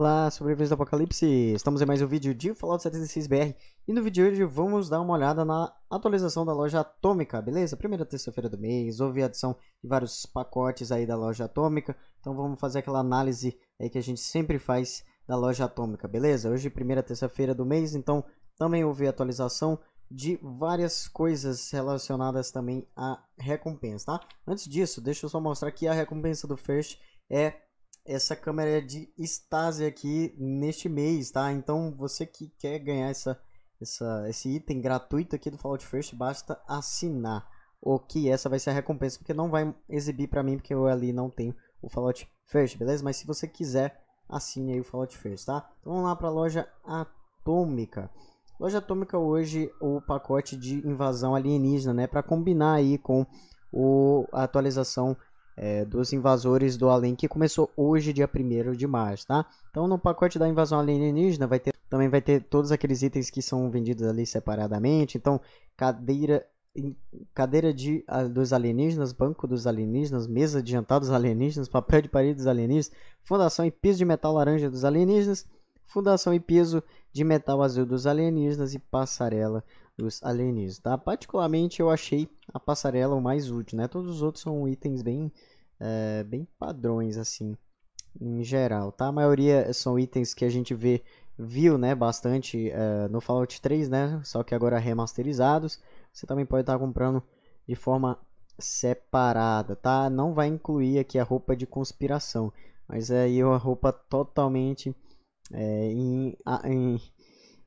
Olá, sobreviventes do Apocalipse! Estamos em mais um vídeo de Fallout 76BR e no vídeo de hoje vamos dar uma olhada na atualização da loja Atômica, beleza? Primeira terça-feira do mês, houve adição de vários pacotes aí da loja Atômica, então vamos fazer aquela análise aí que a gente sempre faz da loja Atômica, beleza? Hoje, primeira terça-feira do mês, então também houve atualização de várias coisas relacionadas também à recompensa, tá? Antes disso, deixa eu só mostrar aqui a recompensa do First é essa câmera é de estase aqui neste mês, tá? Então você que quer ganhar essa, essa, esse item gratuito aqui do Fallout First, basta assinar. O que essa vai ser a recompensa, porque não vai exibir para mim, porque eu ali não tenho o Fallout First, beleza? Mas se você quiser, assine aí o Fallout First, tá? Então vamos lá pra loja atômica. Loja atômica hoje, o pacote de invasão alienígena, né? Pra combinar aí com o, a atualização é, dos invasores do além, que começou hoje, dia 1 de março, tá? Então, no pacote da invasão alienígena, vai ter, também vai ter todos aqueles itens que são vendidos ali separadamente. Então, cadeira, cadeira de, a, dos alienígenas, banco dos alienígenas, mesa de jantar dos alienígenas, papel de parede dos alienígenas, fundação e piso de metal laranja dos alienígenas, fundação e piso de metal azul dos alienígenas e passarela dos alienígenas. tá? Particularmente eu achei a passarela o mais útil, né? Todos os outros são itens bem, é, bem padrões, assim, em geral, tá? A maioria são itens que a gente vê, viu, né, bastante é, no Fallout 3, né? Só que agora remasterizados. Você também pode estar tá comprando de forma separada, tá? Não vai incluir aqui a roupa de conspiração, mas aí é uma roupa totalmente é, em, em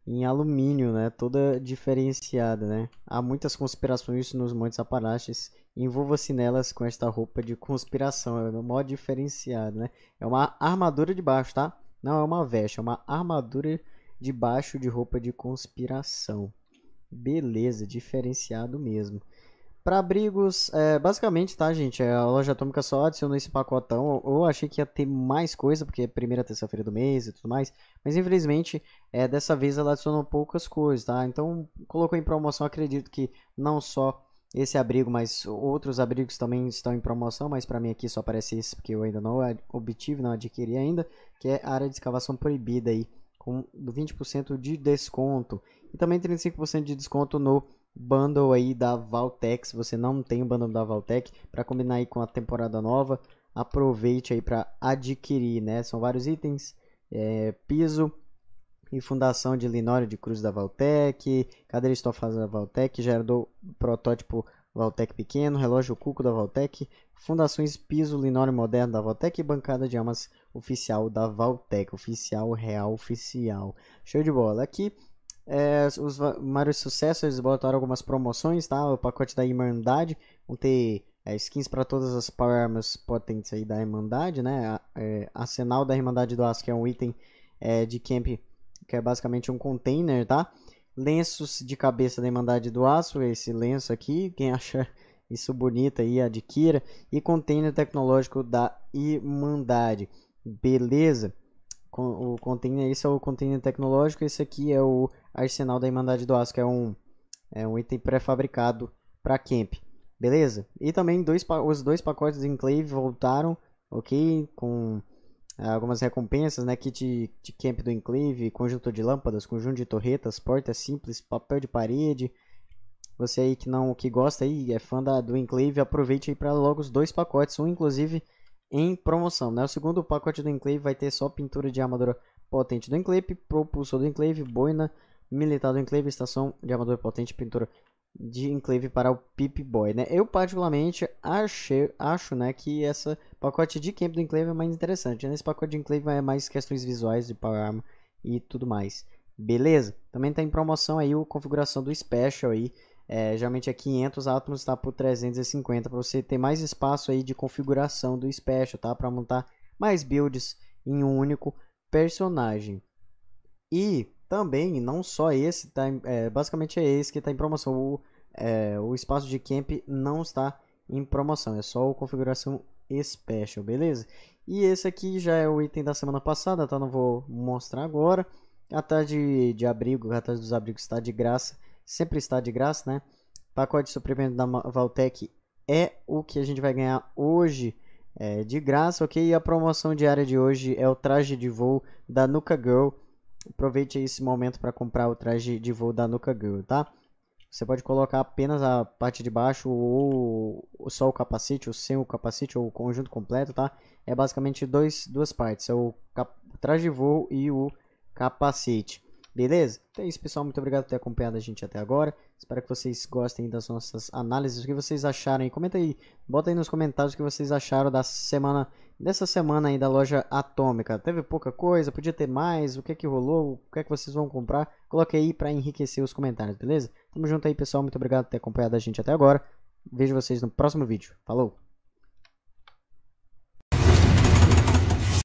em alumínio, né, toda diferenciada, né. Há muitas conspirações nos Montes Apalaches, envolva-se nelas com esta roupa de conspiração, é o modo diferenciado, né. É uma armadura de baixo, tá? Não é uma veste, é uma armadura de baixo de roupa de conspiração. Beleza, diferenciado mesmo. Para abrigos, é, basicamente, tá, gente? É, a loja atômica só adicionou esse pacotão. Eu achei que ia ter mais coisa, porque é primeira terça-feira do mês e tudo mais. Mas infelizmente, é, dessa vez ela adicionou poucas coisas, tá? Então, colocou em promoção, acredito que não só esse abrigo, mas outros abrigos também estão em promoção. Mas para mim aqui só aparece esse, porque eu ainda não obtive, não adquiri ainda. Que é a área de escavação proibida aí, com 20% de desconto. E também 35% de desconto no bundle aí da Valtech, se você não tem o bundle da Valtech, para combinar aí com a temporada nova, aproveite aí para adquirir, né? São vários itens, é, piso e fundação de linório de cruz da Valtech, cadeira estofada da Valtech, gerador protótipo Valtech pequeno, relógio cuco da Valtech, fundações piso linório moderno da Valtech e bancada de amas oficial da Valtech, oficial, real, oficial. Show de bola. Aqui é, os maiores sucessos eles botaram algumas promoções, tá? O pacote da Irmandade. Vão ter é, skins para todas as Power Armas potentes aí da Irmandade, né? é, Arsenal da Irmandade do Aço, que é um item é, de camp, que é basicamente um container, tá? Lenços de cabeça da Irmandade do Aço, esse lenço aqui. Quem achar isso bonito aí, adquira. E container tecnológico da Irmandade. Beleza? o container, esse é o container tecnológico, esse aqui é o arsenal da Irmandade do Aço, que é um, é um item pré-fabricado para camp, beleza? E também dois, os dois pacotes de Enclave voltaram, ok? Com ah, algumas recompensas, né? Kit de, camp do Enclave, conjunto de lâmpadas, conjunto de torretas, porta simples, papel de parede. Você aí que não que gosta aí, é fã da, do Enclave, aproveite aí para logo os dois pacotes, um inclusive em promoção. Né? O segundo pacote do Enclave vai ter só pintura de armadura potente do Enclave, propulsor do Enclave, boina militar do Enclave, estação de armadura potente, pintura de Enclave para o Pip Boy. Né? Eu particularmente achei, acho né, que esse pacote de camp do Enclave é mais interessante. Nesse né? pacote de Enclave é mais questões visuais de Power Armor e tudo mais. Beleza? Também está em promoção aí o configuração do Special aí, é, geralmente é 500 átomos, está por 350 para você ter mais espaço aí de configuração do special, tá? Para montar mais builds em um único personagem. E também, não só esse, tá, é, basicamente é esse que está em promoção. O, é, o espaço de camp não está em promoção, é só o configuração special, beleza? E esse aqui já é o item da semana passada, então Não vou mostrar agora. A tarde de abrigo, a tarde dos abrigos está de graça sempre está de graça, né? Pacote de suprimento da Valtec é o que a gente vai ganhar hoje é, de graça, ok? E a promoção diária de hoje é o traje de voo da Nuka Girl. Aproveite esse momento para comprar o traje de voo da Nuka Girl, tá? Você pode colocar apenas a parte de baixo ou só o capacete, ou sem o capacete, ou o conjunto completo, tá? É basicamente dois, duas partes, é o traje de voo e o capacete. Beleza? Então é isso, pessoal. Muito obrigado por ter acompanhado a gente até agora. Espero que vocês gostem das nossas análises. O que vocês acharam aí? Comenta aí. Bota aí nos comentários o que vocês acharam da semana, dessa semana aí da loja Atômica. Teve pouca coisa? Podia ter mais? O que é que rolou? O que é que vocês vão comprar? Coloque aí para enriquecer os comentários, beleza? Tamo junto aí, pessoal. Muito obrigado por ter acompanhado a gente até agora. Vejo vocês no próximo vídeo. Falou!